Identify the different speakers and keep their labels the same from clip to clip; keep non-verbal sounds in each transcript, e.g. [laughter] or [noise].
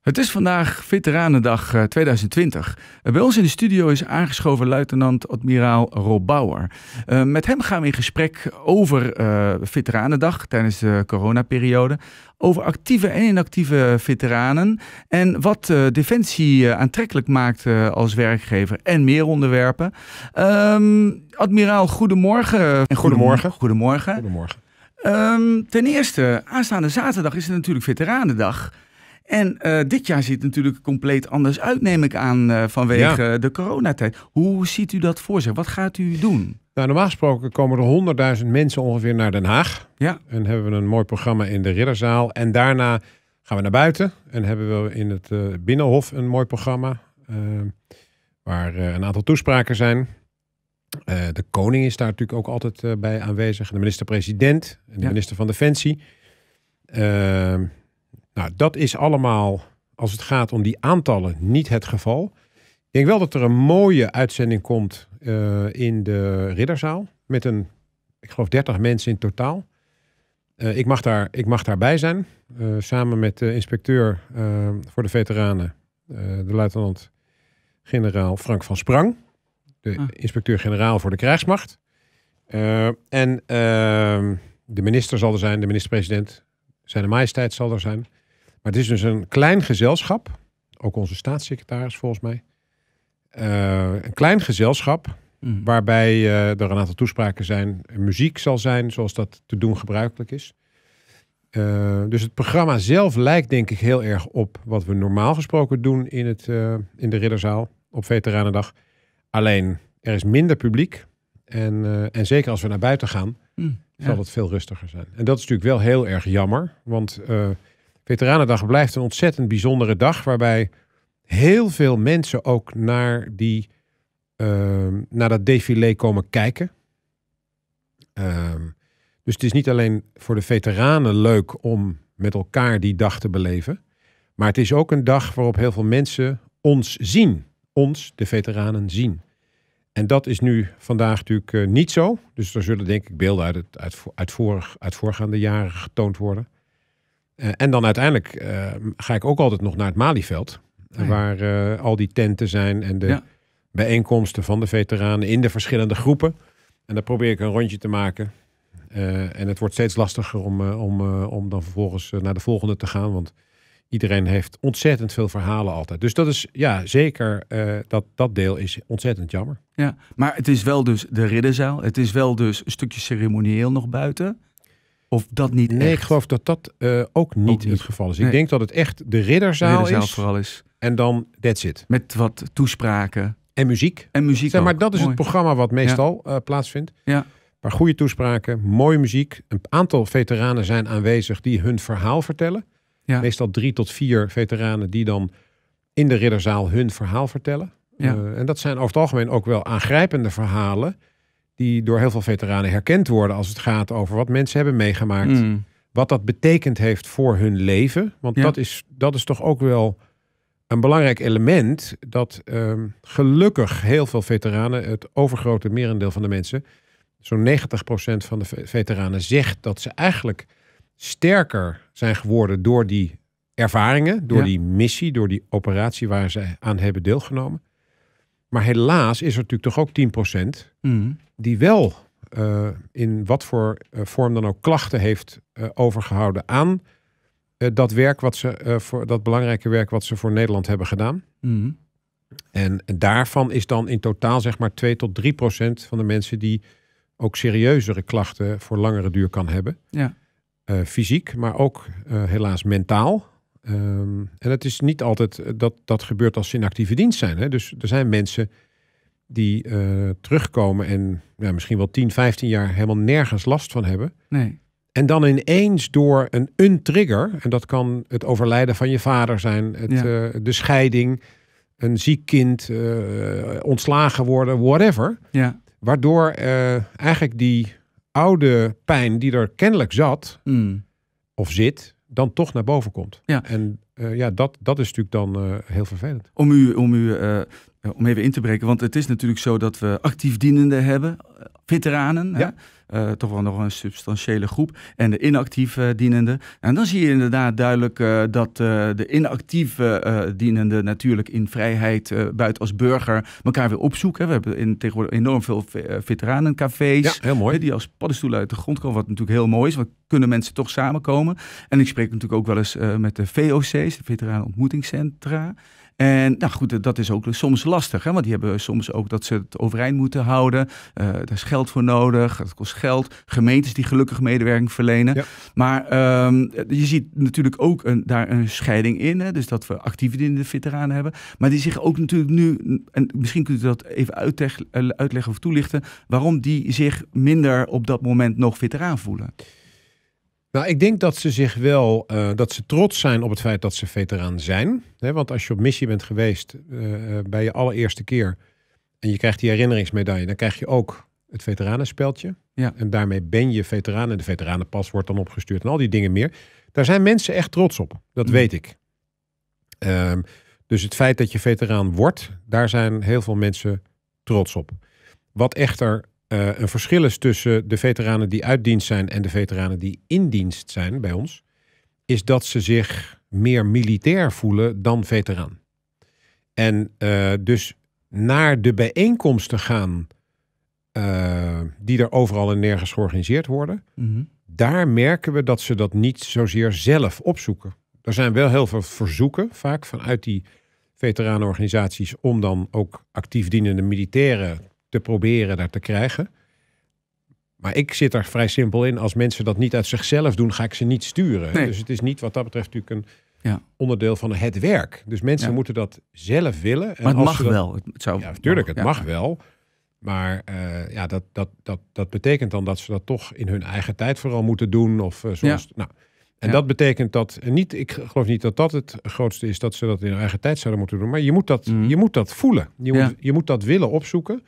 Speaker 1: Het is vandaag Veteranendag 2020. Eh, eh, bij ons in de studio is aangeschoven luitenant-admiraal Rob Bauer. Eh, met hem gaan we in gesprek over Veteranendag tijdens de coronaperiode, over actieve en inactieve veteranen en wat Defensie aantrekkelijk maakt als werkgever en meer onderwerpen. Ehm, admiraal, goedemorgen. goedemorgen. Goedemorgen. Goedemorgen. ten eerste, aanstaande zaterdag is het natuurlijk Veteranendag. En eh, dit jaar ziet het natuurlijk compleet anders uit, neem ik aan, eh, vanwege
Speaker 2: de coronatijd. Hoe ziet u dat voor zich? Wat gaat u doen? Nou, normaal gesproken komen er 100.000 mensen ongeveer naar Den Haag. Ja. En hebben we een mooi programma in de Ridderzaal. En daarna gaan we naar buiten en hebben we in het eh, Binnenhof een mooi programma. waar een aantal toespraken zijn. de koning is daar natuurlijk ook altijd bij aanwezig. De minister-president en de minister van Defensie. Ehm, nou, dat is allemaal, als het gaat om die aantallen, niet het geval. Ik denk wel dat er een mooie uitzending komt eh, in de Ridderzaal. Met een, ik geloof, 30 mensen in totaal. Eh, ik, mag daar, ik mag daarbij zijn. Eh, samen met de inspecteur voor de veteranen, de luitenant-generaal Frank van Sprang. De ah. inspecteur-generaal voor de krijgsmacht. en ehm, de minister zal er zijn, de minister-president. Zijn majesteit zal er zijn. Maar het is dus een klein gezelschap. Ook onze staatssecretaris volgens mij. Eh, een klein gezelschap. Mm. Waarbij uh, er een aantal toespraken zijn. Muziek zal zijn, zoals dat te doen gebruikelijk is. Eh, dus het programma zelf lijkt denk ik heel erg op wat we normaal gesproken doen in, het, in de Ridderzaal op Veteranendag. Alleen er is minder publiek. En, en zeker als we naar buiten gaan, mm, zal het veel rustiger zijn. En dat is natuurlijk wel heel erg jammer. Want Veteranendag blijft een ontzettend bijzondere dag. Waarbij heel veel mensen ook naar, die, ehm, naar dat défilé komen kijken. Ehm, dus het is niet alleen voor de veteranen leuk om met elkaar die dag te beleven. Maar het is ook een dag waarop heel veel mensen ons zien. Ons, de veteranen, zien. En dat is nu vandaag natuurlijk eh, niet zo. Dus er zullen denk ik beelden uit, het, uit, uit voorgaande jaren getoond worden. Eh, en dan uiteindelijk eh, ga ik ook altijd nog naar het Malieveld. Oh waar eh, al die tenten zijn en de bijeenkomsten van de veteranen in de verschillende groepen. En daar probeer ik een rondje te maken. en het wordt steeds lastiger om, om, om dan vervolgens naar de volgende te gaan. Want iedereen heeft ontzettend veel verhalen altijd. Dus dat is, ja, zeker dat, dat deel is ontzettend jammer.
Speaker 1: Ja, maar het is wel dus de riddenzaal. Het is wel dus een stukje ceremonieel nog buiten. Of dat niet Nee, ik geloof dat dat eh, ook, niet het geval is. Ik denk dat het
Speaker 2: echt de ridderzaal, de ridderzaal is. vooral is. En dan that's it. Met wat toespraken. En muziek. En muziek zeg, Maar dat is het programma wat meestal eh, plaatsvindt. Ja. paar goede toespraken, mooie muziek. Een aantal veteranen zijn aanwezig die hun verhaal vertellen. Ja. Meestal drie tot vier veteranen die dan in de ridderzaal hun verhaal vertellen. Ja. Eh, en dat zijn over het algemeen ook wel aangrijpende verhalen die door heel veel veteranen herkend worden als het gaat over wat mensen hebben meegemaakt. Mm. Wat dat betekend heeft voor hun leven. Want dat, is, dat is toch ook wel een belangrijk element dat ehm, gelukkig heel veel veteranen, het overgrote merendeel van de mensen, zo'n 90% van de veteranen zegt dat ze eigenlijk sterker zijn geworden door die ervaringen, door die missie, door die operatie waar ze aan hebben deelgenomen. Maar helaas is er natuurlijk toch ook 10% mm. die wel eh, in wat voor eh, vorm dan ook klachten heeft eh, overgehouden aan dat werk wat ze voor dat belangrijke werk wat ze voor Nederland hebben gedaan. Mm. En, daarvan is dan in totaal zeg maar 2 tot 3 procent van de mensen die ook serieuzere klachten voor langere duur kan hebben. Ja. fysiek, maar ook helaas mentaal. Ehm, en het is niet altijd eh, dat dat gebeurt als ze in actieve dienst zijn. Hè? Dus er zijn mensen die eh, terugkomen en ja, misschien wel 10, 15 jaar helemaal nergens last van hebben. Nee. En dan ineens door een, een trigger, en dat kan het overlijden van je vader zijn, het, eh, de scheiding, een ziek kind, ontslagen worden, whatever. Ja. Waardoor eigenlijk die oude pijn die er kennelijk zat mm. of zit, dan toch naar boven komt. Ja. En eh, ja, dat, dat is natuurlijk dan eh, heel vervelend.
Speaker 1: Om u, om u eh, om even in te breken, want het is natuurlijk zo dat we actief dienenden hebben, veteranen. Ja. Eh, toch wel nog een substantiële groep. En de inactieve eh, dienenden. En dan zie je inderdaad duidelijk eh, dat de inactieve dienenden natuurlijk in vrijheid buiten als burger elkaar weer opzoeken. We hebben in, tegenwoordig enorm veel veteranencafés. Ja, heel mooi. Die als paddenstoelen uit de grond komen, wat natuurlijk heel mooi is. Want kunnen mensen toch samenkomen. En ik spreek natuurlijk ook wel eens met de VOC's, de veteranenontmoetingscentra en nou goed, dat is ook soms lastig, hè? want die hebben soms ook dat ze het overeind moeten houden. Uh, daar is geld voor nodig, dat kost geld. Gemeentes die gelukkig medewerking verlenen. Maar ehm, je ziet natuurlijk ook een, daar een scheiding in, hè? dus dat we actieve in de veteranen hebben. Maar die zich ook natuurlijk nu, en misschien kunt u dat even uitleggen of toelichten, waarom die zich minder op dat moment
Speaker 2: nog veteraan voelen. Nou, ik denk dat ze zich wel, eh, dat ze trots zijn op het feit dat ze veteraan zijn. want als je op missie bent geweest eh, eh, bij je allereerste keer en je krijgt die herinneringsmedaille, dan krijg je ook het veteranenspeldje. Ja. En daarmee ben je veteraan en de veteranenpas wordt dan opgestuurd en al die dingen meer. Daar zijn mensen echt trots op, dat mm. weet ik. Ehm, dus het feit dat je veteraan wordt, daar zijn heel veel mensen trots op. Wat echter eh, een verschil is tussen de veteranen die uit dienst zijn en de veteranen die in dienst zijn bij ons, is dat ze zich meer militair voelen dan veteraan. En eh, dus naar de bijeenkomsten gaan eh, die er overal en nergens georganiseerd worden, mhm. daar merken we dat ze dat niet zozeer zelf opzoeken. Er zijn wel heel veel verzoeken, vaak vanuit die veteranenorganisaties, om dan ook actief dienende militairen te proberen daar te krijgen. Maar ik zit er vrij simpel in. Als mensen dat niet uit zichzelf doen, ga ik ze niet sturen. Dus het is niet wat dat betreft natuurlijk een ja. onderdeel van het werk. Dus mensen moeten dat zelf willen. En maar het mag wel. Het zou... Ja, natuurlijk, het mag wel. Maar eh, ja, dat, dat, dat, dat betekent dan dat ze dat toch in hun eigen tijd vooral moeten doen. Of eh, zoals. nou, en dat betekent dat niet, ik geloof niet dat dat het grootste is dat ze dat in hun eigen tijd zouden moeten doen. Maar je moet dat, mhm. je moet dat voelen. Je, moet, je moet dat willen opzoeken.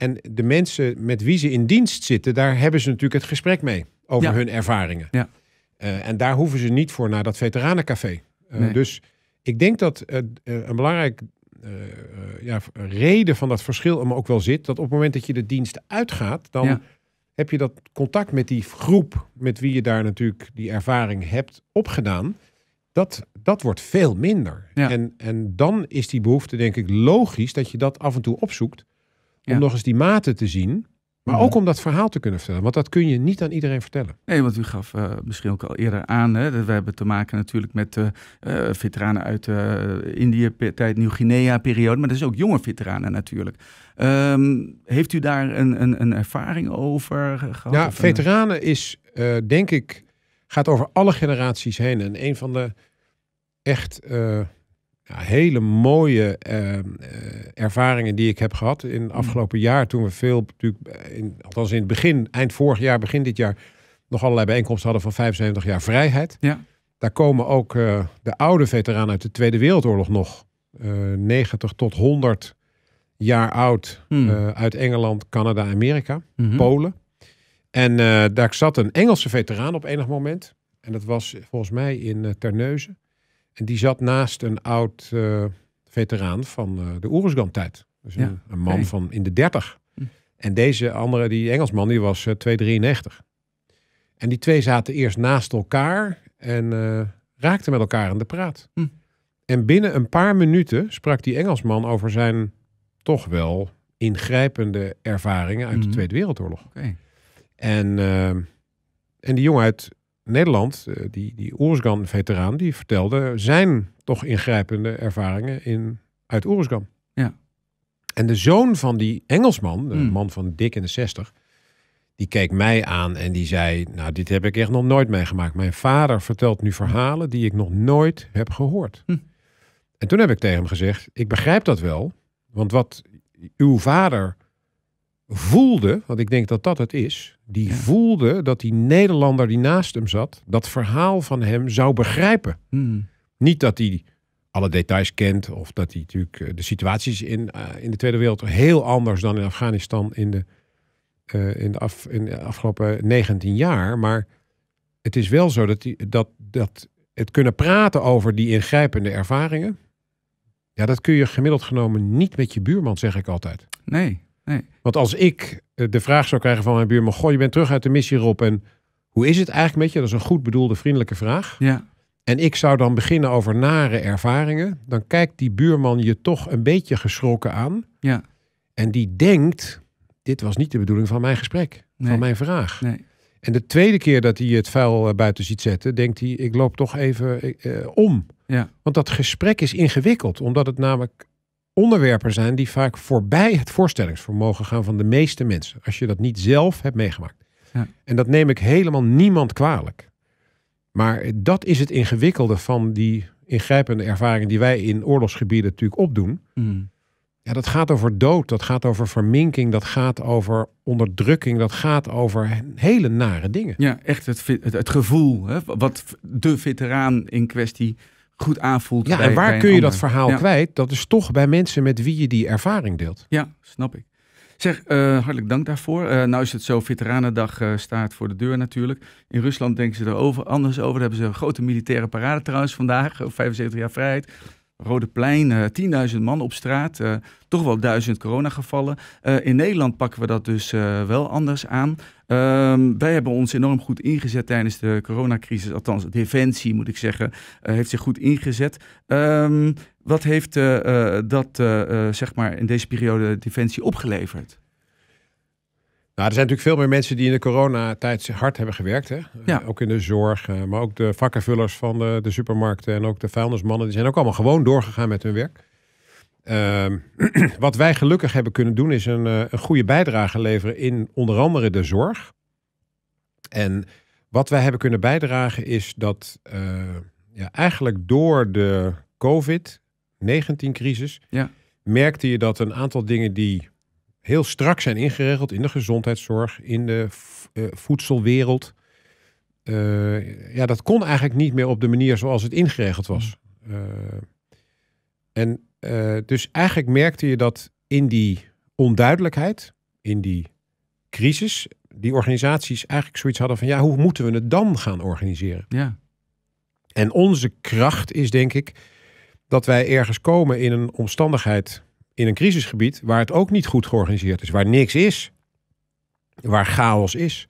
Speaker 2: En de mensen met wie ze in dienst zitten, daar hebben ze natuurlijk het gesprek mee over hun ervaringen. Ja. Eh, en daar hoeven ze niet voor naar dat veteranencafé. Eh, dus ik denk dat eh, een belangrijk ja, reden van dat verschil om ook wel zit, dat op het moment dat je de dienst uitgaat, dan heb je dat contact met die groep met wie je daar natuurlijk die ervaring hebt opgedaan. Dat, dat wordt veel minder. En, en dan is die behoefte, denk ik, logisch dat je dat af en toe opzoekt. Om nog eens die maten te zien. Maar mhm. ook om dat verhaal te kunnen vertellen. Want dat kun je
Speaker 1: niet aan iedereen vertellen. Nee, want u gaf eh, misschien ook al eerder aan. Hè, dat we hebben te maken natuurlijk met eh, eh, veteranen uit uh, Indië, tijd Nieuw-Guinea-periode. Maar dat is ook jonge veteranen natuurlijk. Ehm, heeft u daar een, een, een ervaring over gehad? Ja,
Speaker 2: veteranen is, denk ik, gaat over alle generaties heen. En een van de echt hele mooie ehm, eh, ervaringen die ik heb gehad in het mm. afgelopen jaar. Toen we veel, natuurlijk, eh, in, althans in het begin, eind vorig jaar, begin dit jaar, nog allerlei bijeenkomsten hadden van 75 jaar vrijheid. Ja. Daar komen ook eh, de oude veteranen uit de Tweede Wereldoorlog nog. 90 tot 100 jaar oud mm. uit Engeland, Canada, Amerika, mhm. Polen. En daar zat een Engelse veteraan op enig moment. En dat was volgens mij in Terneuzen. En die zat naast een oud uh, veteraan van eh, de Oeruzgan-tijd. Dus een, man van in de 30. Hm. En deze andere, die Engelsman, die was 293. Eh, en die twee zaten eerst naast elkaar en raakten met elkaar aan de praat. Hm. En binnen een paar minuten sprak die Engelsman over zijn toch wel ingrijpende ervaringen uit de hm. Tweede Wereldoorlog. En, en die jongen uit Nederland, eh, die, die Oersgan-veteraan, die vertelde zijn toch ingrijpende ervaringen in, uit Oersgan. Ja. En de zoon van die Engelsman, de hmm. man van dik in de 60, die keek mij aan en die zei: Nou, dit heb ik echt nog nooit meegemaakt. Mijn vader vertelt nu verhalen die ik nog nooit heb gehoord. Hm. En toen heb ik tegen hem gezegd: Ik begrijp dat wel, want wat uw vader voelde, want ik denk dat dat het is, die voelde dat die Nederlander die naast hem zat, dat verhaal van hem zou begrijpen. Hmm. Niet dat hij alle details kent of dat hij natuurlijk eh, de situaties in, eh, in de Tweede Wereldoorlog heel anders dan in Afghanistan in de, eh, in, de af, in de afgelopen 19 jaar. Maar het is wel zo dat, die, dat, dat het kunnen praten over die ingrijpende ervaringen. Ja, dat kun je gemiddeld genomen niet met je buurman, zeg ik altijd. Nee, want als ik eh, de vraag zou krijgen van mijn buurman: Goh, je bent terug uit de missie, Rob. En hoe is het eigenlijk met je? Dat is een goed bedoelde, vriendelijke vraag. Ja. En ik zou dan beginnen over nare ervaringen. Dan kijkt die buurman je toch een beetje geschrokken aan. Ja. En die denkt: Dit was niet de bedoeling van mijn gesprek, van mijn vraag. Nee. En de tweede keer dat hij het vuil eh, buiten ziet zetten, denkt hij: Ik loop toch even eh, om. Ja. Want dat gesprek is ingewikkeld, omdat het namelijk onderwerpen zijn die vaak voorbij het voorstellingsvermogen gaan van de meeste mensen. Als je dat niet zelf hebt meegemaakt. Ja. En dat neem ik helemaal niemand kwalijk. Maar dat is het ingewikkelde van die ingrijpende ervaring die wij in oorlogsgebieden natuurlijk opdoen. Mm. Ja, dat gaat over dood, dat gaat over verminking, dat gaat over onderdrukking, dat gaat over hele nare dingen. Ja, echt het, het, het gevoel hè, wat de veteraan in kwestie
Speaker 1: goed aanvoelt. Ja, en waar kun je dat verhaal
Speaker 2: kwijt? Dat is toch bij mensen met wie je die ervaring deelt.
Speaker 1: Ja, snap ik. Zeg, eh, hartelijk dank daarvoor. Uh, nou is het zo, Veteranendag eh, staat voor de deur natuurlijk. In Rusland denken ze er over, anders over. Daar hebben ze een grote militaire parade trouwens vandaag, 75 jaar vrijheid. Rode Plein, 10.000 eh, man op straat, eh, toch wel 1000 coronagevallen. Eh, in Nederland pakken we dat dus wel anders aan. Ehm, wij hebben ons enorm goed ingezet tijdens de coronacrisis. Althans, Defensie moet ik zeggen, heeft zich goed ingezet. Ehm, wat heeft dat zeg maar in deze periode
Speaker 2: Defensie opgeleverd? Nou, er zijn natuurlijk veel meer mensen die in de coronatijd hard hebben gewerkt. Hè? Ja. ook in de zorg, eh, maar ook de vakkenvullers van de, de supermarkten en ook de vuilnismannen. Die zijn ook allemaal gewoon doorgegaan met hun werk. Ehm, [clears throat] wat wij gelukkig hebben kunnen doen is een, eh, een, goede bijdrage leveren in onder andere de zorg. En wat wij hebben kunnen bijdragen is dat eh, ja, eigenlijk door de COVID-19-crisis merkte je dat een aantal dingen die heel strak zijn ingeregeld in de gezondheidszorg, in de eh, voedselwereld. Eh, ja, dat kon eigenlijk niet meer op de manier zoals het ingeregeld was. Mm. Eh, en dus eigenlijk merkte je dat in die onduidelijkheid, in die crisis, die organisaties eigenlijk zoiets hadden van ja, hoe moeten we het dan gaan organiseren? Ja. En onze kracht is denk ik dat wij ergens komen in een omstandigheid in een crisisgebied waar het ook niet goed georganiseerd is, waar niks is, waar chaos is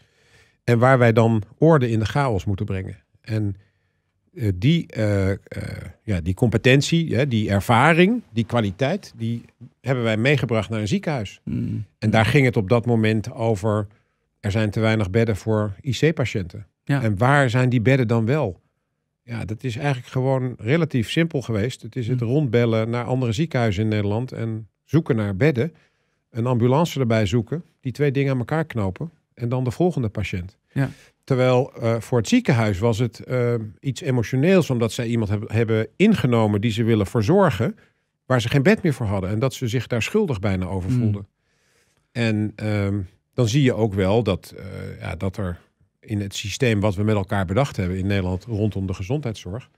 Speaker 2: en waar wij dan orde in de chaos moeten brengen. En eh, die, eh, eh, ja, die competentie, die ervaring, die kwaliteit, die hebben wij meegebracht naar een ziekenhuis. Hmm. En daar ging het op dat moment over, er zijn te weinig bedden voor IC-patiënten. En waar zijn die bedden dan wel? Ja, dat is eigenlijk gewoon relatief simpel geweest. Het is het mm. rondbellen naar andere ziekenhuizen in Nederland en zoeken naar bedden. Een ambulance erbij zoeken, die twee dingen aan elkaar knopen en dan de volgende patiënt. Ja. Terwijl eh, voor het ziekenhuis was het eh, iets emotioneels, omdat zij iemand hebben ingenomen die ze willen verzorgen, waar ze geen bed meer voor hadden en dat ze zich daar schuldig bijna over mm. voelden. En ehm, dan zie je ook wel dat, eh, ja, dat er in het systeem wat we met elkaar bedacht hebben in Nederland rondom de gezondheidszorg.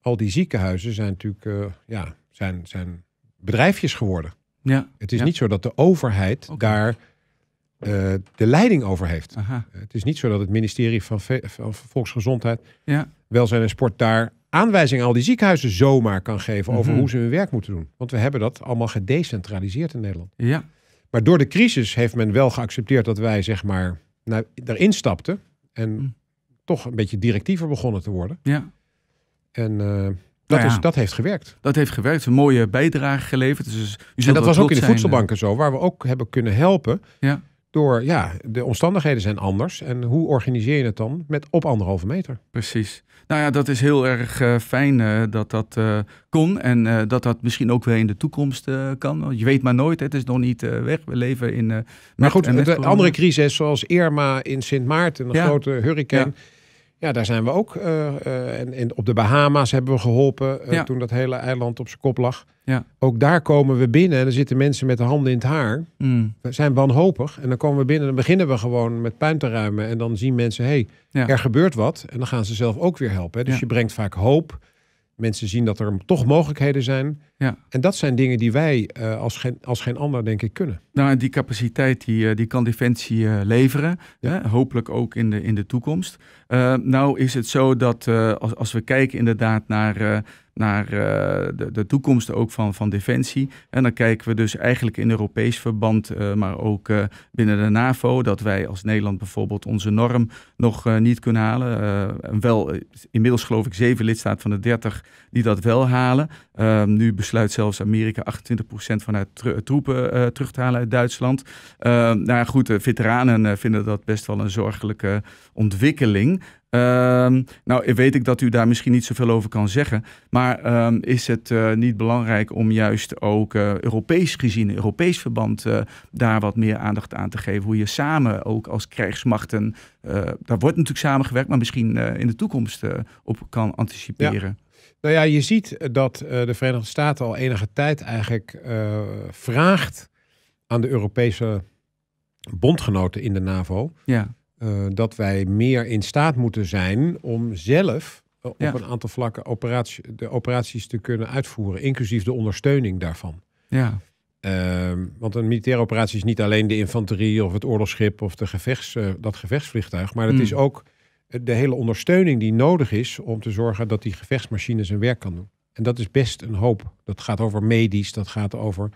Speaker 2: Al die ziekenhuizen zijn natuurlijk uh, ja, zijn, zijn bedrijfjes geworden. Ja, het is niet zo dat de overheid daar eh, de leiding over heeft. Het is niet zo dat het ministerie van, Volksgezondheid, ja. Welzijn en Sport daar aanwijzingen aan al die ziekenhuizen zomaar kan geven over mhm. hoe ze hun werk moeten doen. Want we hebben dat allemaal gedecentraliseerd in Nederland. Ja. Maar door de crisis heeft men wel geaccepteerd dat wij zeg maar nou, daarin stapten. En hm. toch een beetje directiever begonnen te worden. Ja. En eh, nou dat, is, dat heeft gewerkt. Dat heeft gewerkt. Een mooie bijdrage geleverd. Dus u en dat was ook in de eh. voedselbanken zo, waar we ook hebben kunnen helpen. Ja. Door, ja, de omstandigheden zijn anders. En hoe organiseer je het dan met op anderhalve meter?
Speaker 1: Precies. Nou ja, dat is heel erg eh, fijn eh, dat dat eh, kon. En dat dat misschien ook weer in de toekomst kan. je weet maar nooit, het is nog
Speaker 2: niet weg. We leven in... maar goed, de andere crisis zoals Irma in Sint Maarten, een grote hurricane... Ja, daar zijn we ook. Eh, eh, en, en, op de Bahama's hebben we geholpen eh, toen dat hele eiland op zijn kop lag. Ja. Ook daar komen we binnen en er zitten mensen met de handen in het haar. Mm. We zijn wanhopig en dan komen we binnen en dan beginnen we gewoon met puin te ruimen. En dan zien mensen, hey, er gebeurt wat. En dan gaan ze zelf ook weer helpen. Dus je brengt vaak hoop. Mensen zien dat er toch mogelijkheden zijn. Ja. En dat zijn dingen die wij eh, als, geen, als geen ander, denk ik, kunnen. Nou, en die capaciteit die, eh, die kan Defensie eh, leveren. Hè? Hopelijk ook in
Speaker 1: de, in de toekomst. nou is het zo dat als, als we kijken inderdaad naar, naar de, de toekomst ook van, van Defensie. En dan kijken we dus eigenlijk in Europees verband, maar ook binnen de NAVO. Dat wij als Nederland bijvoorbeeld onze norm nog niet kunnen halen. wel, inmiddels geloof ik zeven lidstaten van de dertig die dat wel halen. Ehm, nu besluit zelfs Amerika 28% van haar troepen uh, terug te halen uit Duitsland. Uh, nou ja, goed, de veteranen eh, vinden dat best wel een zorgelijke ontwikkeling. Ehm, nou, weet ik dat u daar misschien niet zoveel over kan zeggen. Maar ehm, is het niet belangrijk om juist ook Europees gezien, Europees verband, daar wat meer aandacht aan te geven? Hoe je samen ook als krijgsmachten, daar wordt natuurlijk samengewerkt, maar misschien in de toekomst op kan anticiperen.
Speaker 2: Nou ja, je ziet dat eh, de Verenigde Staten al enige tijd eigenlijk eh, vraagt aan de Europese bondgenoten in de NAVO. Ja. Eh, dat wij meer in staat moeten zijn om zelf op een aantal vlakken operatie, de operaties te kunnen uitvoeren, inclusief de ondersteuning daarvan. Ja. Ehm, want een militaire operatie is niet alleen de infanterie of het oorlogsschip of de gevechts, dat gevechtsvliegtuig, maar het hmm. is ook de hele ondersteuning die nodig is om te zorgen dat die gevechtsmachine zijn werk kan doen. En dat is best een hoop. Dat gaat over medisch, dat gaat over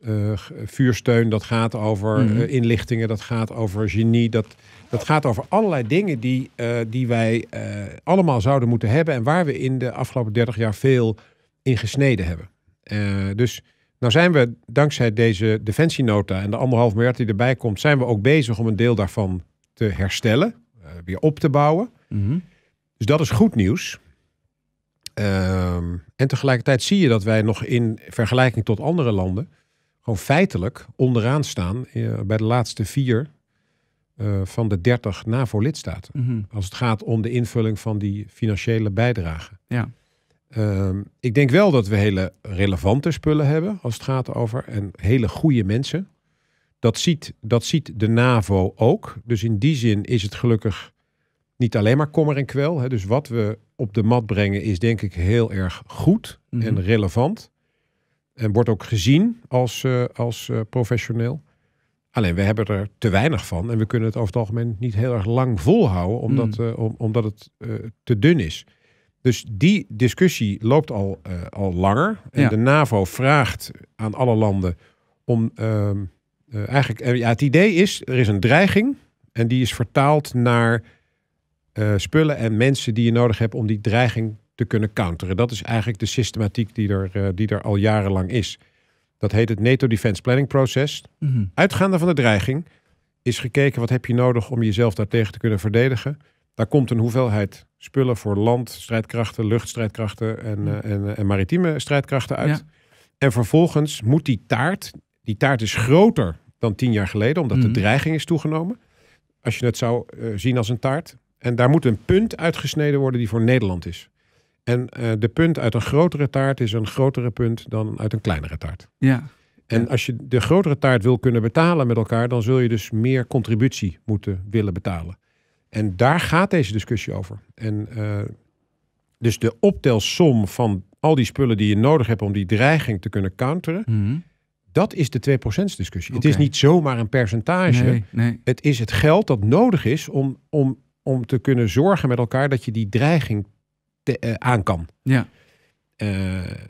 Speaker 2: eh, vuursteun, dat gaat over mhm. eh, inlichtingen, dat gaat over genie. Dat, dat gaat over allerlei dingen die, eh, die wij allemaal zouden moeten hebben en waar we in de afgelopen 30 jaar veel in gesneden hebben. dus nou zijn we dankzij deze defensienota en de anderhalf miljard die erbij komt, zijn we ook bezig om een deel daarvan te herstellen. Eh, weer op te bouwen. Mhm. Dus dat is goed nieuws. Ehm, en tegelijkertijd zie je dat wij nog in vergelijking tot andere landen gewoon feitelijk onderaan staan eh, bij de laatste vier eh, van de dertig NAVO-lidstaten. Mhm. Als het gaat om de invulling van die financiële bijdrage. Ja. Ehm, ik denk wel dat we hele relevante spullen hebben als het gaat over en hele goede mensen. Dat ziet, dat ziet de NAVO ook. Dus in die zin is het gelukkig niet alleen maar kommer en kwel. Hè. Dus wat we op de mat brengen is denk ik heel erg goed mhm. en relevant. En wordt ook gezien als, eh, als eh, professioneel. Alleen we hebben er te weinig van en we kunnen het over het algemeen niet heel erg lang volhouden, omdat, mhm. eh, om, omdat het te dun is. Dus die discussie loopt al, al langer. En de NAVO vraagt aan alle landen om ehm, eh, eigenlijk, eh, ja, het idee is, er is een dreiging en die is vertaald naar eh, spullen en mensen die je nodig hebt om die dreiging te kunnen counteren. Dat is eigenlijk de systematiek die er, die er al jarenlang is. Dat heet het NATO Defense Planning Process. Mhm. Uitgaande van de dreiging is gekeken wat heb je nodig om jezelf daartegen te kunnen verdedigen. Daar komt een hoeveelheid spullen voor land, strijdkrachten, luchtstrijdkrachten en, mhm. en, en, maritieme strijdkrachten uit. En vervolgens moet die taart, die taart is groter dan tien jaar geleden, omdat de mhm. dreiging is toegenomen. Als je het zou eh, zien als een taart. En daar moet een punt uitgesneden worden die voor Nederland is. En eh, de punt uit een grotere taart is een grotere punt dan uit een kleinere taart. Ja. En als je de grotere taart wil kunnen betalen met elkaar, dan zul je dus meer contributie moeten willen betalen. En daar gaat deze discussie over. En eh, dus de optelsom van al die spullen die je nodig hebt om die dreiging te kunnen counteren, mhm. Dat is de 2% discussie. Het is niet zomaar een percentage. Nee, nee. Het is het geld dat nodig is om, om, om te kunnen zorgen met elkaar dat je die dreiging eh, aan kan. Ja. Eh,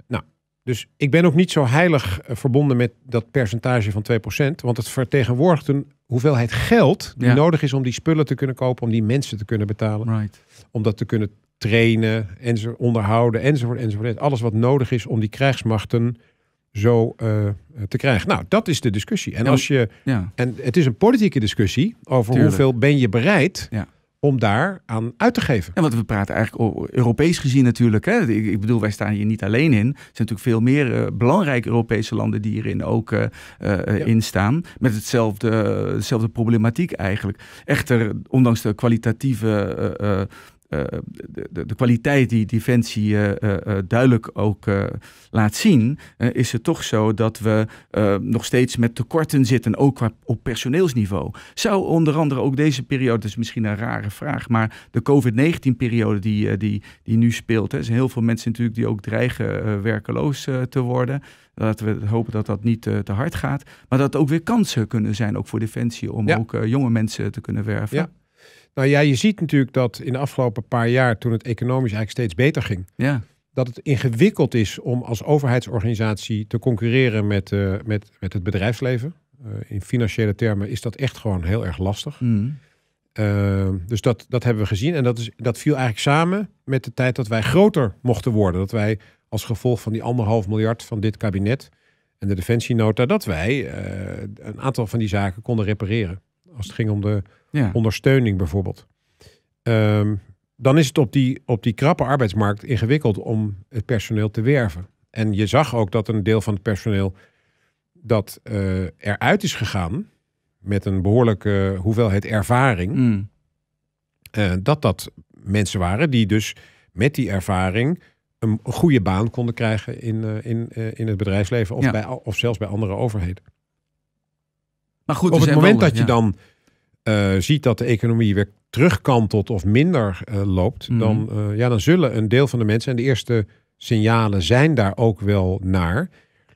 Speaker 2: nou, dus ik ben ook niet zo heilig eh, verbonden met dat percentage van 2%. Want het vertegenwoordigt een hoeveelheid geld die nodig is om die spullen te kunnen kopen, om die mensen te kunnen betalen. Right. Om dat te kunnen trainen, en ze onderhouden, enzovoort, enzovoort. Alles wat nodig is om die krijgsmachten zo eh, te krijgen. Nou, dat is de discussie. En, als je, en het is een politieke discussie over hoeveel ben je bereid om daar aan uit te geven. En want we praten eigenlijk Europees gezien natuurlijk. Hè. Ik, bedoel, wij
Speaker 1: staan hier niet alleen in. Er zijn natuurlijk veel meer eh, belangrijke Europese landen die hierin ook uh, in staan. Met hetzelfde, dezelfde problematiek eigenlijk. Echter, ondanks de kwalitatieve eh, de, de, kwaliteit die Defensie eh, eh, duidelijk ook laat zien, is het toch zo dat we nog steeds met tekorten zitten, ook op personeelsniveau. Zou onder andere ook deze periode, is misschien een rare vraag, maar de COVID-19-periode die, die, die nu speelt, er zijn heel veel mensen natuurlijk die ook dreigen werkeloos te worden. Laten we hopen dat dat niet te hard gaat. Maar
Speaker 2: dat ook weer kansen kunnen zijn, ook voor Defensie, om ook jonge mensen te kunnen werven. Nou ja, je ziet natuurlijk dat in de afgelopen paar jaar, toen het economisch eigenlijk steeds beter ging, ja. dat het ingewikkeld is om als overheidsorganisatie te concurreren met, eh, met, met het bedrijfsleven. Eh, in financiële termen is dat echt gewoon heel erg lastig. Mm. Eh, dus dat, dat hebben we gezien. En dat, is, dat viel eigenlijk samen met de tijd dat wij groter mochten worden. Dat wij als gevolg van die anderhalf miljard van dit kabinet en de defensienota, dat wij een aantal van die zaken konden repareren. Als het ging om de ja. ondersteuning bijvoorbeeld. Ehm, dan is het op die, op die krappe arbeidsmarkt ingewikkeld om het personeel te werven. En je zag ook dat een deel van het personeel dat eh, eruit is gegaan met een behoorlijke hoeveelheid ervaring, mm. eh, dat dat mensen waren die dus met die ervaring een goede baan konden krijgen in, eh, in, in het bedrijfsleven of, bij, of zelfs bij andere overheden. Maar goed, op het moment dat je dan eh, ziet dat de economie weer terugkantelt of minder eh, loopt, mhm. dan, eh, ja, dan zullen een deel van de mensen, en de eerste signalen zijn daar ook wel naar,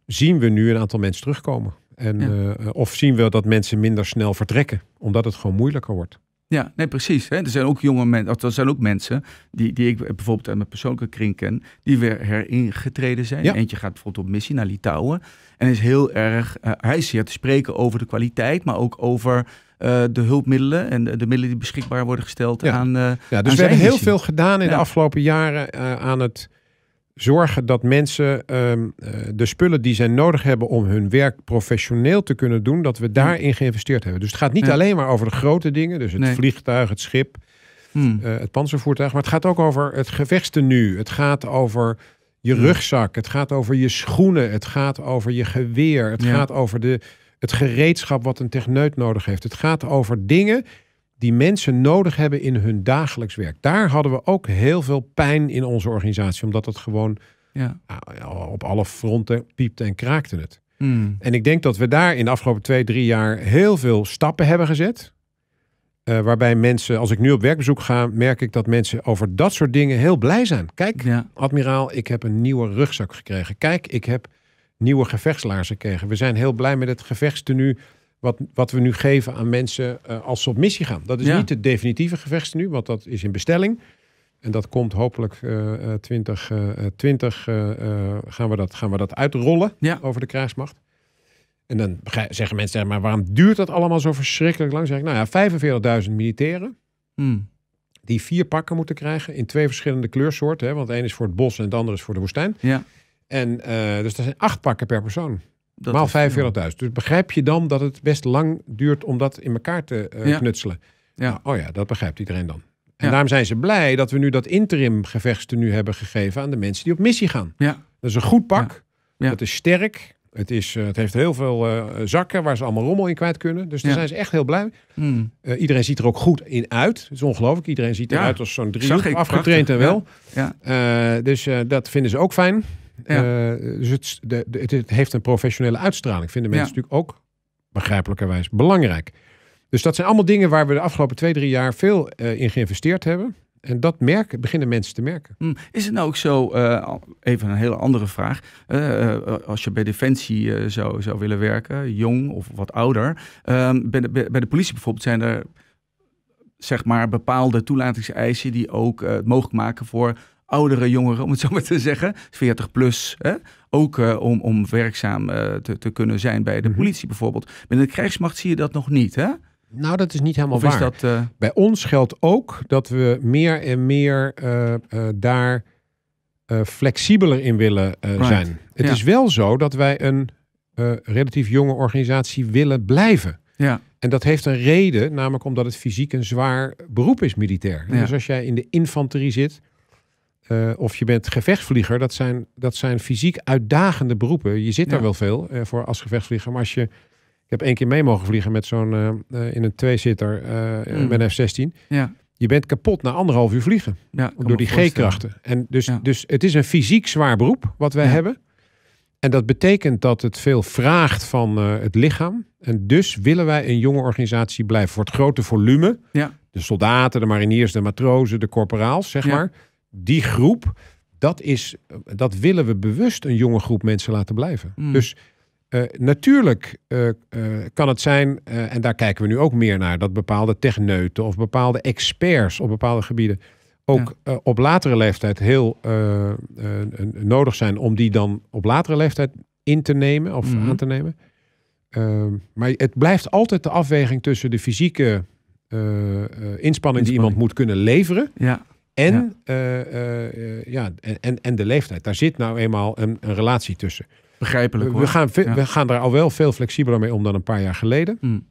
Speaker 2: zien we nu een aantal mensen terugkomen. En, of zien we dat mensen minder snel vertrekken, omdat het gewoon moeilijker wordt.
Speaker 1: Ja, nee, precies. Hè. Er zijn ook jonge mensen, er zijn ook mensen die, die ik bijvoorbeeld uit mijn persoonlijke kring ken, die weer heringetreden zijn. Eentje gaat bijvoorbeeld op missie naar Litouwen. En is heel erg, eh, hij is hier te spreken over de kwaliteit, maar ook over eh, de hulpmiddelen en de, middelen die beschikbaar worden gesteld aan. Uh, ja, dus we hebben heel veel gedaan in de
Speaker 2: afgelopen jaren aan het zorgen dat mensen ehm, eh, de spullen die zij nodig hebben om hun werk professioneel te kunnen doen, dat we hm. daarin geïnvesteerd hebben. Dus het gaat niet alleen maar over de grote dingen, dus het vliegtuig, het schip, hm. eh, het panzervoertuig, maar het gaat ook over het nu. Het gaat over je hm. rugzak, het gaat over je schoenen, het gaat over je geweer, het gaat over de, het gereedschap wat een techneut nodig heeft. Het gaat over dingen die mensen nodig hebben in hun dagelijks werk. Daar hadden we ook heel veel pijn in onze organisatie, omdat het gewoon ja. Ah, op alle fronten piepte en kraakte het. Hmm. En ik denk dat we daar in de afgelopen twee, drie jaar heel veel stappen hebben gezet. Eh, waarbij mensen, als ik nu op werkbezoek ga, merk ik dat mensen over dat soort dingen heel blij zijn. Kijk, admiraal, ik heb een nieuwe rugzak gekregen. Kijk, ik heb nieuwe gevechtslaarzen gekregen. We zijn heel blij met het gevechtstenu wat, wat we nu geven aan mensen eh, als ze op missie gaan. Dat is niet het definitieve gevecht nu, want dat is in bestelling. En dat komt hopelijk 2020 eh, eh, gaan, we dat, gaan we dat uitrollen over de krijgsmacht. En dan zeggen mensen, maar waarom duurt dat allemaal zo verschrikkelijk lang? zeg ik, nou ja, 45.000 militairen hmm. die vier pakken moeten krijgen in twee verschillende kleursoorten. Hè, want één is voor het bos en het andere is voor de woestijn. Ja. En, dus er zijn acht pakken per persoon. Dat maal 45.000. Dus begrijp je dan dat het best lang duurt om dat in elkaar te eh, knutselen? Ja. Nou, oh ja, dat begrijpt iedereen dan. En daarom zijn ze blij dat we nu dat interim gevechtste nu hebben gegeven aan de mensen die op missie gaan. Ja. Dat is een goed pak. Dat is sterk. Het, is, eh, het heeft heel veel eh, zakken waar ze allemaal rommel in kwijt kunnen. Dus daar zijn ze echt heel blij. Hmm. iedereen ziet er ook goed in uit. Het is ongelooflijk. Iedereen ziet eruit als zo'n drie Afgetraind en wel. Ja. dus dat vinden ze ook fijn. Eh, dus het, heeft een professionele uitstraling. Vinden mensen natuurlijk ook begrijpelijkerwijs belangrijk. Dus dat zijn allemaal dingen waar we de afgelopen twee, drie jaar veel eh, in geïnvesteerd hebben. En dat merken, beginnen mensen te merken. Hmm. Is het nou ook zo, eh, even
Speaker 1: een hele andere vraag. als je bij Defensie zou, willen werken, jong of wat ouder. Ehm, bij, de, bij de politie bijvoorbeeld zijn er zeg maar, bepaalde toelatingseisen die ook het mogelijk maken voor oudere jongeren, om het zo maar te zeggen, 40 plus, hè? ook eh, om, om werkzaam eh, te, te kunnen zijn bij de mhm. politie bijvoorbeeld.
Speaker 2: in de krijgsmacht zie je dat nog niet, hè? Nou, dat is niet helemaal waar. Dat, eh, Bij ons geldt ook dat we meer en meer daar flexibeler in willen zijn. Het is wel zo dat wij een relatief jonge organisatie willen blijven. Ja. En dat heeft een reden, namelijk omdat het fysiek een zwaar beroep is militair. Dus als jij in de infanterie zit, eh, of je bent gevechtsvlieger. Dat zijn, dat zijn fysiek uitdagende beroepen. Je zit daar wel veel eh, voor als gevechtsvlieger. Maar als je. Ik heb één keer mee mogen vliegen met zo'n. Eh, in een tweezitter. Mm. met F-16. Ja. Je bent kapot na anderhalf uur vliegen. door die G-krachten. En dus, dus het is een fysiek zwaar beroep wat wij hebben. En dat betekent dat het veel vraagt van het lichaam. En dus willen wij een jonge organisatie blijven. Voor het grote volume. De soldaten, de mariniers, de matrozen, de corporaals, zeg maar die groep, dat, is, dat willen we bewust een jonge groep mensen laten blijven. Hmm. Dus eh, natuurlijk eh, eh, kan het zijn, en daar kijken we nu ook meer naar, dat bepaalde techneuten of bepaalde experts op bepaalde gebieden ook op latere leeftijd heel nodig zijn om die dan op latere leeftijd in te nemen of hmm. aan te nemen. Ehm, maar het blijft altijd de afweging tussen de fysieke inspanning, inspanning, die iemand moet kunnen leveren. Ja en, ja. Eh, eh, eh, ja, en, en de leeftijd. Daar zit nou eenmaal een, een relatie tussen. Begrijpelijk We gaan, ja. we gaan daar al wel veel flexibeler mee om dan een paar jaar geleden. Mm.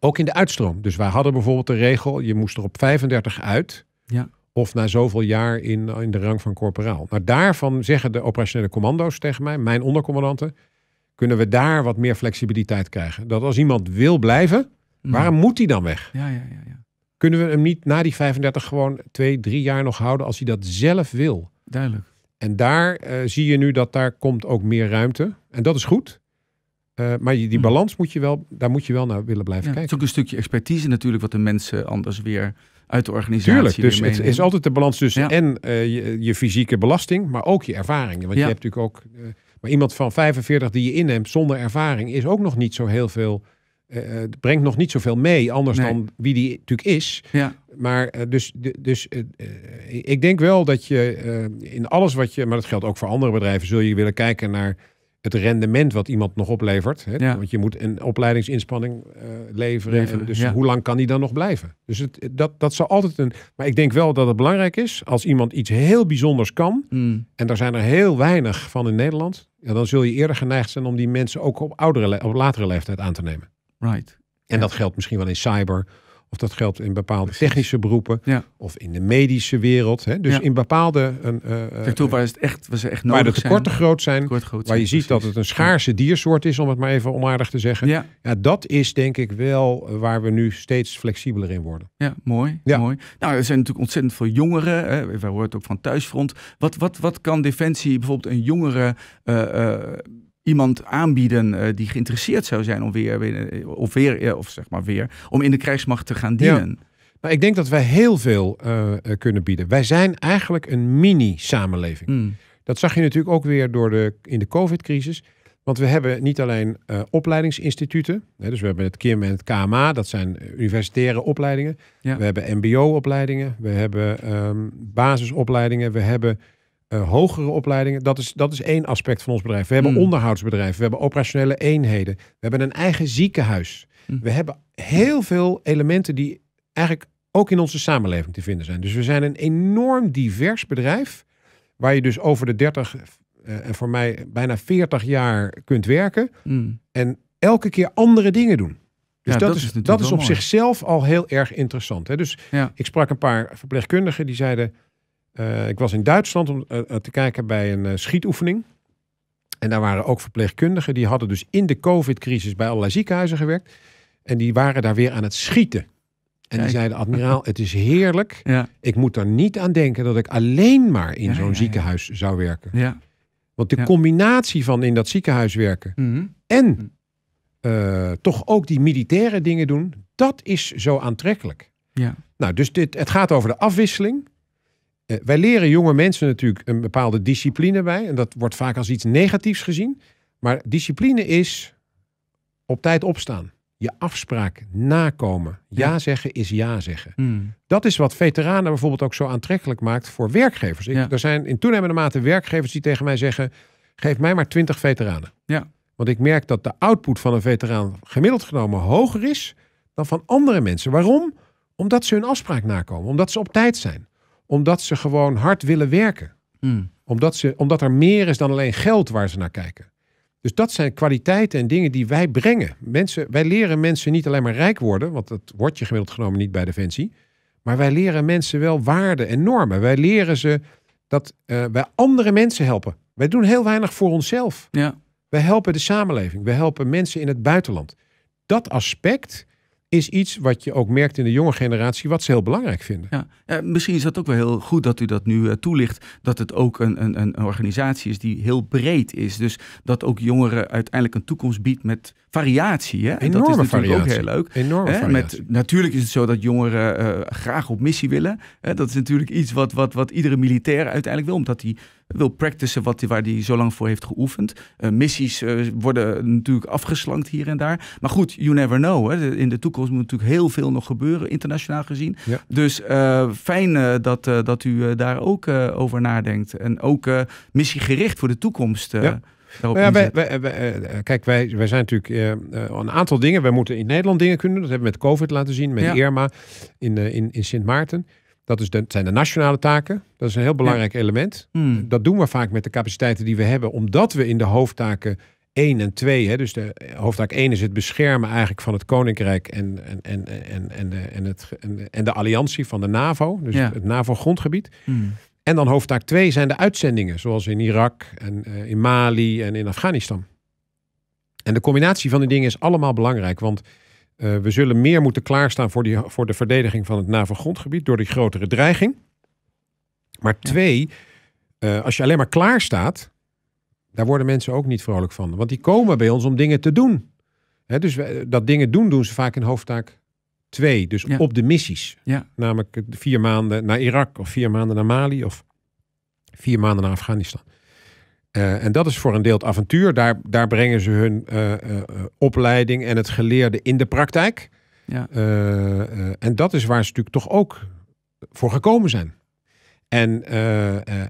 Speaker 2: Ook in de uitstroom. Dus wij hadden bijvoorbeeld de regel, je moest er op 35 uit. Ja. Of na zoveel jaar in, in de rang van corporaal. Maar daarvan zeggen de operationele commando's tegen mij, mijn ondercommandanten, kunnen we daar wat meer flexibiliteit krijgen. Dat als iemand wil blijven, mm. waarom moet hij dan weg?
Speaker 1: Ja, ja, ja. ja.
Speaker 2: Kunnen we hem niet na die 35 gewoon twee, drie jaar nog houden als hij dat zelf wil? Duidelijk. En daar eh, zie je nu dat daar komt ook meer ruimte. En dat is goed. Eh, maar die, hmm. balans moet je wel, daar moet je wel naar willen blijven kijken. Het is ook een stukje expertise natuurlijk, wat de mensen anders weer uit de organisatie. Tuurlijk, dus het is altijd de balans tussen en eh, je, fysieke belasting, maar ook je ervaringen. Want je hebt natuurlijk ook. maar iemand van 45 die je inneemt zonder ervaring is ook nog niet zo heel veel uh, brengt nog niet zoveel mee, anders dan wie die natuurlijk is. Ja. Maar eh, dus, dus ik denk wel dat je in alles wat je, maar dat geldt ook voor andere bedrijven, zul je willen kijken naar het rendement wat iemand nog oplevert. Hè? Want je moet een opleidingsinspanning leveren. leveren dus hoe lang kan die dan nog blijven? Dus dat, dat zal altijd een. Maar ik denk wel dat het belangrijk is als iemand iets heel bijzonders kan. Hmm. En daar zijn er heel weinig van in Nederland. dan zul je eerder geneigd zijn om die mensen ook op, oudere, op latere leeftijd aan te nemen. Right. En dat geldt misschien wel in cyber. Of dat geldt in bepaalde technische beroepen. Of in de medische wereld. Hè? Dus in bepaalde... Een, uh, eh, waar is het echt, was echt nodig Waar de tekorten zijn, groot zijn. waar je ziet dat het een schaarse diersoort is. Om het maar even onaardig te zeggen. Ja. dat is denk ik wel eh, waar we nu steeds flexibeler in worden.
Speaker 1: Ja, mooi. mooi. Nou, er zijn natuurlijk ontzettend veel jongeren. Hè? Wij horen het ook van thuisfront. Wat, wat, wat kan Defensie bijvoorbeeld een jongere... Eh, iemand aanbieden eh, die geïnteresseerd zou zijn om weer,
Speaker 2: eh, of weer, eh, of zeg maar weer, om in de krijgsmacht te gaan dienen? Ja. Nou, ik denk dat wij heel veel kunnen bieden. Wij zijn eigenlijk een mini-samenleving. Hmm. Dat zag je natuurlijk ook weer door de, in de COVID-crisis. Want we hebben niet alleen opleidingsinstituten. Hè, dus we hebben het KIM en het KMA. Dat zijn universitaire opleidingen. We hebben MBO-opleidingen. We hebben ehm, basisopleidingen. We hebben eh, hogere opleidingen. Dat is, dat is één aspect van ons bedrijf. We hebben hmm. onderhoudsbedrijven, we hebben operationele eenheden, we hebben een eigen ziekenhuis. Hmm. We hebben heel veel elementen die eigenlijk ook in onze samenleving te vinden zijn. Dus we zijn een enorm divers bedrijf, waar je dus over de 30 eh, en voor mij bijna 40 jaar kunt werken hmm. en elke keer andere dingen doen.
Speaker 1: Dus ja, dat, is, dat is op
Speaker 2: zichzelf al heel erg interessant. Hè? Dus ik sprak een paar verpleegkundigen die zeiden eh, ik was in Duitsland om eh, eh, te kijken bij een schietoefening. En daar waren ook verpleegkundigen. Die hadden dus in de COVID-crisis bij allerlei ziekenhuizen gewerkt. En die waren daar weer aan het schieten. En die zeiden, admiraal, het is heerlijk. [laughs] Ik moet er niet aan denken dat ik alleen maar in zo'n ziekenhuis zou werken. Want de combinatie van in dat ziekenhuis werken mhm. en mhm. toch ook die militaire dingen doen, dat is zo aantrekkelijk. Ja. Nou, dus dit, het gaat over de afwisseling. Eh, wij leren jonge mensen natuurlijk een bepaalde discipline bij. En dat wordt vaak als iets negatiefs gezien. Maar discipline is op tijd opstaan. Je afspraak nakomen. Ja, zeggen is ja zeggen. Hmm. Dat is wat veteranen bijvoorbeeld ook zo aantrekkelijk maakt voor werkgevers. er zijn in toenemende mate werkgevers die tegen mij zeggen: geef mij maar 20 veteranen. Ja. Want ik merk dat de output van een veteraan gemiddeld genomen hoger is dan van andere mensen. Waarom? Omdat ze hun afspraak nakomen, omdat ze op tijd zijn omdat ze gewoon hard willen werken. Hmm. Omdat, ze, omdat er meer is dan alleen geld waar ze naar kijken. Dus dat zijn kwaliteiten en dingen die wij brengen. Mensen, wij leren mensen niet alleen maar rijk worden, want dat wordt je gemiddeld genomen niet bij Defensie. Maar wij leren mensen wel waarden en normen. Wij leren ze dat eh, wij andere mensen helpen. Wij doen heel weinig voor onszelf. Ja. Wij helpen de samenleving. Wij helpen mensen in het buitenland. Dat aspect, is iets wat je ook merkt in de jonge generatie, wat ze heel belangrijk vinden. Ja,
Speaker 1: eh, misschien is dat ook wel heel goed dat u dat nu eh, toelicht, dat het ook een, een, een organisatie is die heel breed is. Dus dat ook jongeren uiteindelijk een toekomst biedt met variatie. Hè? En dat is natuurlijk ook heel leuk. Enorme hè? Met, natuurlijk is het zo dat jongeren eh, graag op missie willen. Hè? Dat is natuurlijk iets wat, wat, wat iedere militair uiteindelijk wil, omdat hij wil practicen wat, waar hij zo lang voor heeft geoefend. Eh, missies eh, worden natuurlijk afgeslankt hier en daar. Maar goed, you never know. Hè? In de toekomst moet natuurlijk heel veel nog gebeuren, internationaal gezien. Dus fijn dat, dat u daar ook over nadenkt. En ook missiegericht voor de
Speaker 2: toekomst. Ja, eh, eh, kijk, wij, wij zijn natuurlijk eh, een aantal dingen. Wij moeten in Nederland dingen kunnen. Dat hebben we met COVID laten zien, met Irma in, in, in Sint Maarten. Dat is de, zijn de nationale taken. Dat is een heel belangrijk element. Hmm. Dat doen we vaak met de capaciteiten die we hebben, omdat we in de hoofdtaken 1 en 2, hè, dus de hoofdtaak 1 is het beschermen eigenlijk van het Koninkrijk en, en, en, en, en, de, en, het, en, de alliantie van de NAVO, dus het NAVO-grondgebied. Hmm. En dan hoofdtaak 2 zijn de uitzendingen, zoals in Irak en eh, in Mali en in Afghanistan. En de combinatie van die dingen is allemaal belangrijk, want eh, we zullen meer moeten klaarstaan voor, die, voor de verdediging van het NAVO-grondgebied door die grotere dreiging. Maar twee, eh, als je alleen maar klaarstaat, daar worden mensen ook niet vrolijk van. Want die komen bij ons om dingen te doen. dus dat dingen doen, doen ze vaak in hoofdtaak dus op de missies. Ja. Namelijk vier maanden naar Irak of vier maanden naar Mali of vier maanden naar Afghanistan. Eh, en dat is voor een deel het avontuur. Daar, daar brengen ze hun eh, eh, opleiding en het geleerde in de praktijk. Ja. en dat is waar ze natuurlijk toch ook voor gekomen zijn. En,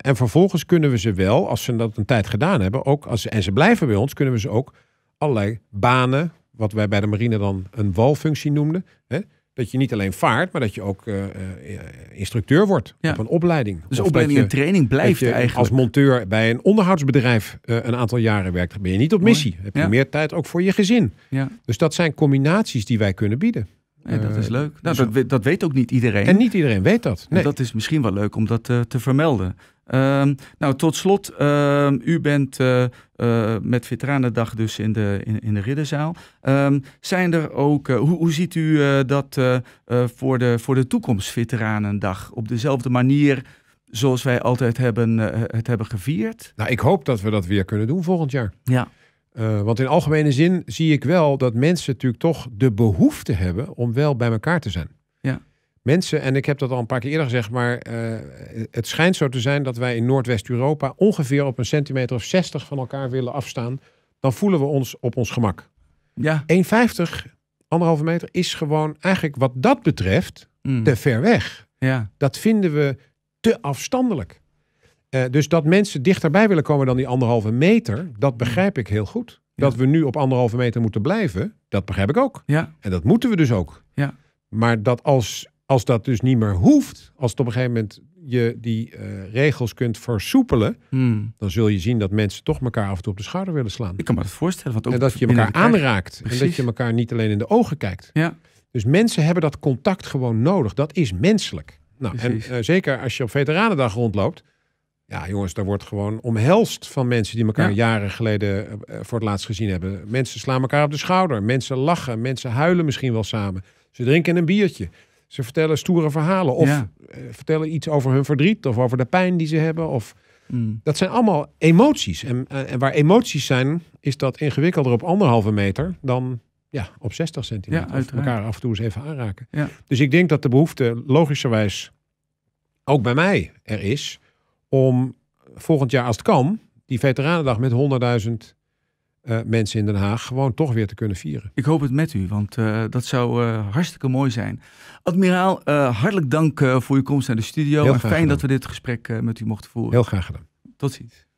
Speaker 2: en vervolgens kunnen we ze wel, als ze dat een tijd gedaan hebben, ook als, en ze blijven bij ons, kunnen we ze ook allerlei banen wat wij bij de marine dan een walfunctie noemden. Hè? Dat je niet alleen vaart, maar dat je ook eh, eh, instructeur wordt ja. op een opleiding. Dus opleiding en training blijft eigenlijk. Als monteur bij een onderhoudsbedrijf eh, een aantal jaren werkt, ben je niet op missie. Heb je meer tijd ook voor je gezin. Ja. Dus dat zijn combinaties die wij kunnen bieden. Ja, dat is leuk. Nou, dus dat, dat, weet ook niet iedereen. En niet iedereen weet dat.
Speaker 1: Nee. dat is misschien wel leuk om dat te vermelden. Ehm, nou, tot slot, ehm, u bent eh, eh, met Veteranendag dus in de, in, in de Ridderzaal. Ehm, zijn er ook, eh, hoe, hoe ziet u dat voor, de, voor de toekomst Veteranendag
Speaker 2: op dezelfde manier zoals wij altijd hebben, het hebben gevierd? Nou, ik hoop dat we dat weer kunnen doen volgend jaar. Ja. want in algemene zin zie ik wel dat mensen natuurlijk toch de behoefte hebben om wel bij elkaar te zijn mensen, en ik heb dat al een paar keer eerder gezegd, maar eh, het schijnt zo te zijn dat wij in Noordwest-Europa ongeveer op een centimeter of 60 van elkaar willen afstaan. Dan voelen we ons op ons gemak. Ja. 1,50, anderhalve meter is gewoon eigenlijk wat dat betreft mm. te ver weg. Ja. Dat vinden we te afstandelijk. Eh, dus dat mensen dichterbij willen komen dan die anderhalve meter, dat begrijp ik heel goed. Dat we nu op anderhalve meter moeten blijven, dat begrijp ik ook. Ja. En dat moeten we dus ook. Ja. Maar dat als als dat dus niet meer hoeft, als het op een gegeven moment je die eh, regels kunt versoepelen, hmm. dan zul je zien dat mensen toch elkaar af en toe op de schouder willen slaan. Ik kan me dat voorstellen. Want ook en dat je elkaar aanraakt. En dat je elkaar niet alleen in de ogen kijkt. Ja. Dus mensen hebben dat contact gewoon nodig. Dat is menselijk. Nou, en eh, zeker als je op Veteranendag rondloopt. Ja, jongens, daar wordt gewoon omhelst van mensen die elkaar jaren geleden eh, voor het laatst gezien hebben. Mensen slaan elkaar op de schouder. Mensen lachen. Mensen huilen misschien wel samen. Ze drinken een biertje. Ze vertellen stoere verhalen of eh, vertellen iets over hun verdriet of over de pijn die ze hebben. Of... Mm. Dat zijn allemaal emoties. En, eh, en waar emoties zijn, is dat ingewikkelder op anderhalve meter dan ja, op 60 centimeter. Ja, elkaar af en toe eens even aanraken. Dus ik denk dat de behoefte logischerwijs ook bij mij er is om volgend jaar als het kan, die Veteranendag met 100.000 eh, mensen in Den Haag gewoon toch weer te kunnen vieren. Ik hoop het met u,
Speaker 1: want eh, dat zou eh, hartstikke mooi zijn. Admiraal, hartelijk dank voor uw komst naar de studio. Heel fijn dat we dit gesprek met u mochten voeren. Heel graag gedaan. Tot ziens.